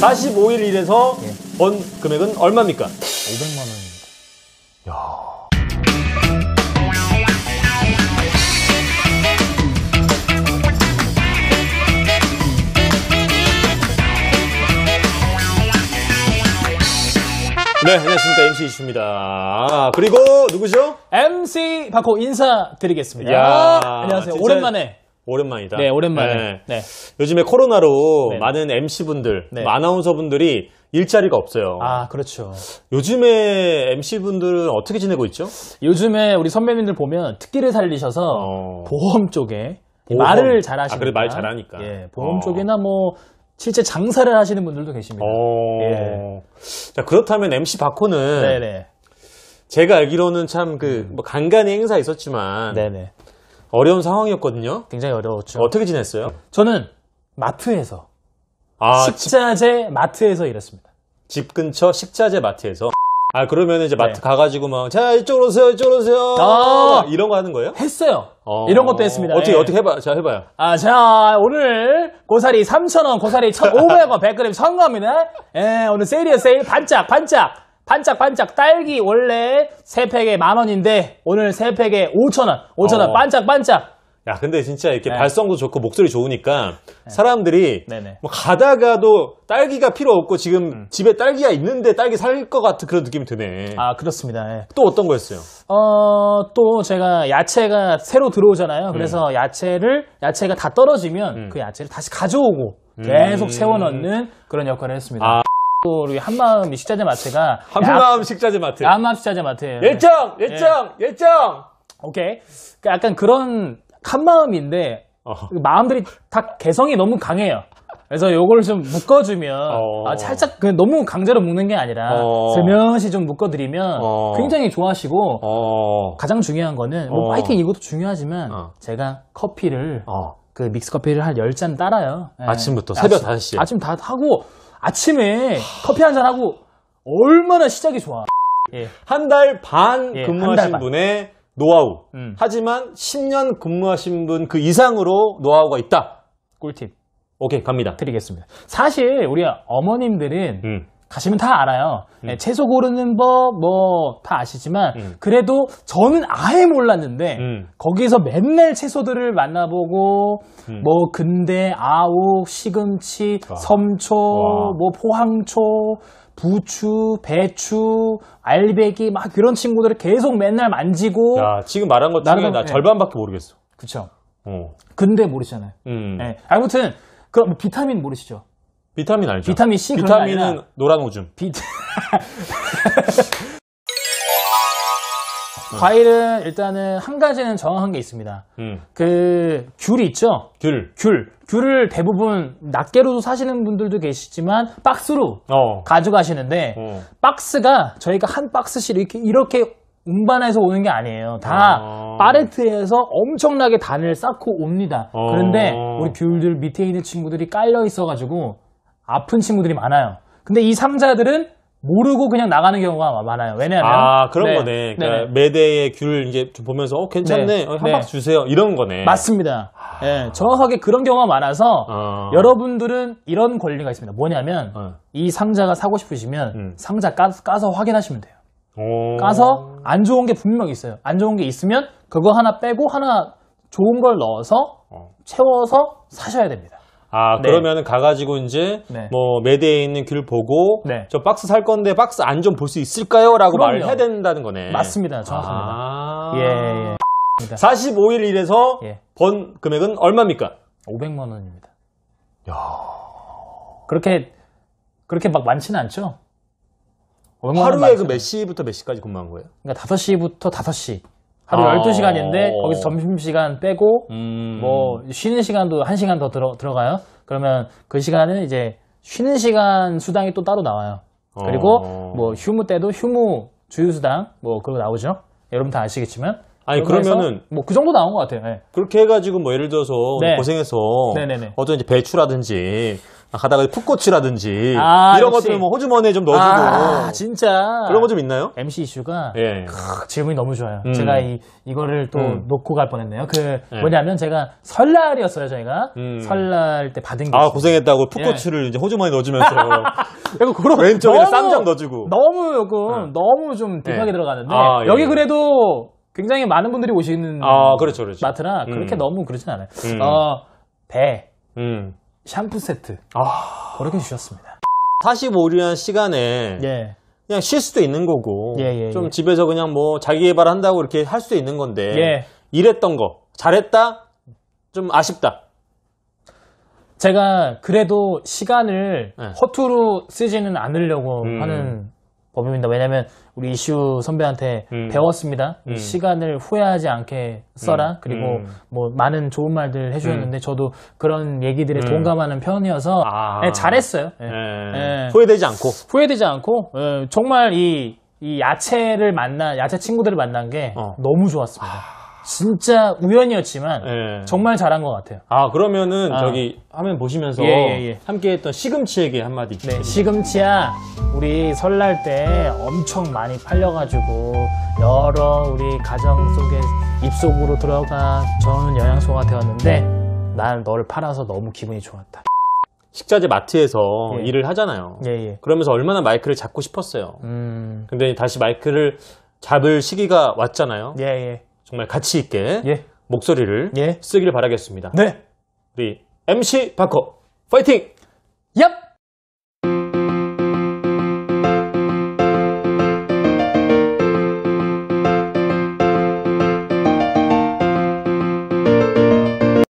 45일 일해서 예. 번 금액은 얼마입니까? 500만 원입니다. 야. 네, 안녕하십니까. MC 이슈입니다. 아, 그리고 누구죠? MC 바코 인사드리겠습니다. 야, 안녕하세요. 진짜 오랜만에 오랜만이다. 네, 오랜만에. 네. 네. 요즘에 코로나로 네. 많은 MC분들, 네. 뭐 아나운서분들이 일자리가 없어요. 아, 그렇죠. 요즘에 MC분들은 어떻게 지내고 있죠? 요즘에 우리 선배님들 보면 특기를 살리셔서 어... 보험 쪽에 보험. 말을 잘하시니까. 아, 그래 말 잘하니까. 예, 보험 어... 쪽이나 뭐 실제 장사를 하시는 분들도 계십니다. 어... 예. 자, 그렇다면 MC 박호는 네네. 제가 알기로는 참그뭐 간간히 행사 있었지만 네네. 어려운 상황이었거든요. 굉장히 어려웠죠. 어떻게 지냈어요? 저는 마트에서 아, 식자재 마트에서 일했습니다. 집 근처 식자재 마트에서. 아 그러면 이제 마트 네. 가가지고 막 자 이쪽으로 오세요 이쪽으로 오세요 아~ 이런 거 하는 거예요? 했어요. 어... 이런 것도 했습니다. 어떻게 예. 어떻게 해봐 자 해봐요. 아 자 오늘 고사리 3,000원 고사리 1,500원 100g 성공합니다. 예 오늘 세일이요 세일 반짝 반짝. 반짝반짝 딸기 원래 3팩에 만원인데 오늘 3팩에 5천원 5천원 어. 반짝반짝 야 근데 진짜 이렇게 네. 발성도 좋고 목소리 좋으니까 네. 사람들이 네. 뭐 가다가도 딸기가 필요 없고 지금 음. 집에 딸기가 있는데 딸기 살 것 같은 그런 느낌이 드네 아 그렇습니다 네. 또 어떤 거였어요? 어또 제가 야채가 새로 들어오잖아요 음. 그래서 음. 야채를 야채가 다 떨어지면 음. 그 야채를 다시 가져오고 음. 계속 채워 넣는 그런 역할을 했습니다 아. 우리 한마음 식자재 마트가 한마음 식자재 마트. 한마음 식자재 마트예요. 예. 예정, 예정, 예. 정 오케이. 그러니까 약간 그런 한마음인데 어. 그 마음들이 다 개성이 너무 강해요. 그래서 요걸 좀 묶어주면 어... 아, 살짝 그냥 너무 강제로 묶는 게 아니라 어... 슬며시 좀 묶어드리면 어... 굉장히 좋아하시고 어... 가장 중요한 거는 뭐 어... 파이팅 이것도 중요하지만 어. 제가 커피를 어. 그 믹스 커피를 한 10잔 따라요. 예. 아침부터 예, 새벽 5시. 아침 다 하고 아침에 커피 한잔 하고 얼마나 시작이 좋아. 예. 한달반 예, 근무하신 한달 반. 분의 노하우. 음. 하지만 10년 근무하신 분 그 이상으로 노하우가 있다. 꿀팁 오케이, 갑니다. 드리겠습니다. 사실 우리 어머님들은 음. 가시면 다 알아요. 예, 음. 네, 채소 고르는 법 뭐 다 아시지만 음. 그래도 저는 아예 몰랐는데 음. 거기서 맨날 채소들을 만나보고 음. 뭐 근대, 아욱, 시금치, 와. 섬초, 와. 뭐 포항초, 부추, 배추, 알배기 막 이런 친구들을 계속 맨날 만지고 야, 지금 말한 것 중에 나름, 나 예. 절반밖에 네. 모르겠어. 그쵸. 어. 근데 모르잖아요. 네. 아무튼 그 비타민 모르시죠? 비타민 알죠? 비타민 C 비타민은 아니라 노란 오줌. 비타 과일은 일단은 한 가지는 정확한 게 있습니다. 음. 그 귤이 있죠. 귤. 귤. 귤을 대부분 낱개로도 사시는 분들도 계시지만 박스로 어. 가져가시는데 어. 박스가 저희가 한 박스씩 이렇게 이렇게 운반해서 오는 게 아니에요. 다 어. 아. 파레트에서 엄청나게 단을 쌓고 옵니다. 어. 그런데 우리 귤들 밑에 있는 친구들이 깔려 있어가지고 아픈 친구들이 많아요. 근데 이 삼자들은 모르고 그냥 나가는 경우가 많아요. 왜냐하면 아 그런 네, 거네. 그러니까 네. 매대의 귤 이제 좀 보면서 어 괜찮네 네, 어, 한 네. 박스 주세요 이런 거네. 맞습니다. 예, 아. 하... 네. 정확하게 그런 경우가 많아서 어... 여러분들은 이런 권리가 있습니다. 뭐냐면 어... 이 상자가 사고 싶으시면 음. 상자 까, 서 확인하시면 돼요. 오... 까서 안 좋은 게 분명히 있어요. 안 좋은 게 있으면 그거 하나 빼고 하나 좋은 걸 넣어서 어. 채워서 사셔야 됩니다. 아 네. 그러면은 가가지고 이제 네. 뭐 매대에 있는 귤 보고 네. 저 박스 살 건데 박스 안 좀 볼 수 있을까요?라고 말을 해야 된다는 거네. 맞습니다, 정확합니다. 아 예, 예. 45일 일에서 예. 번 금액은 얼마입니까? 500만 원입니다. 야 그렇게 그렇게 막 많지는 않죠. 하루에 그몇 시부터 몇 시까지 근무한 거예요? 그러니까 5시부터 5시. 하루 아. 12시간인데 거기서 점심시간 빼고 음. 뭐 쉬는 시간도 1시간 더 들어, 들어가요. 그러면 그 시간은 이제 쉬는 시간 수당이 또 따로 나와요. 그리고 어. 뭐 휴무 때도 휴무 주휴수당 뭐 그거 나오죠. 여러분 다 아시겠지만 아니 그러면은 뭐그 정도 나온 것 같아요. 네. 그렇게 해가지고 뭐 예를 들어서 네. 고생해서 네네네. 어떤 이제 배추라든지 가다가 풋고추라든지 아, 이런 것들 뭐 호주머니에 좀 넣어주고 아, 아 진짜 그런 거 좀 있나요? MC 이슈가 예, 예. 크, 질문이 너무 좋아요. 음. 제가 이 이거를 또 음. 놓고 갈 뻔했네요. 그 예. 뭐냐면 제가 설날이었어요 저희가 음. 설날 때 받은 게 아 고생했다고 예. 풋고추를 이제 호주머니 넣어주면서 그리고 그런 왼쪽에 쌈장 넣어주고 너무 요금 예. 너무 좀 딥하게 들어가는데 아, 예. 여기 그래도 굉장히 많은 분들이 오시는 아, 그렇죠, 그렇죠. 마트라 그렇게 음. 너무 그렇진 않아요. 음. 어, 배, 음. 샴푸 세트 아... 그렇게 주셨습니다 45일이라는 시간에 예. 그냥 쉴 수도 있는 거고 예, 예, 좀 예. 집에서 그냥 뭐 자기 개발 한다고 이렇게 할 수도 있는 건데 일했던 예. 거 잘했다 좀 아쉽다 제가 그래도 시간을 예. 허투루 쓰지는 않으려고 음. 하는 법입니다. 왜냐면 우리 이슈 선배한테 음. 배웠습니다. 음. 시간을 후회하지 않게 써라. 음. 그리고 음. 뭐 많은 좋은 말들 해주셨는데 음. 저도 그런 얘기들에 음. 동감하는 편이어서 아. 네, 잘했어요. 네. 네. 네. 후회되지 않고 후회되지 않고 네. 정말 이, 이 야채를 만나 야채 친구들을 만난 게 어. 너무 좋았습니다. 아. 진짜 우연이었지만 예. 정말 잘한 것 같아요. 아 그러면은 아. 저기 화면 보시면서 예, 예, 예. 함께했던 시금치에게 한마디. 네, 시금치야 우리 설날 때 엄청 많이 팔려가지고 여러 우리 가정 속에 입속으로 들어가 저는 영양소가 되었는데 난 너를 팔아서 너무 기분이 좋았다. 식자재 마트에서 예. 일을 하잖아요. 예, 예. 그러면서 얼마나 마이크를 잡고 싶었어요. 음... 근데 다시 마이크를 잡을 시기가 왔잖아요. 예, 예. 정말 가치 있게 예. 목소리를 예. 쓰를 바라겠습니다. 네. 우리 MC 바커 파이팅! 얍!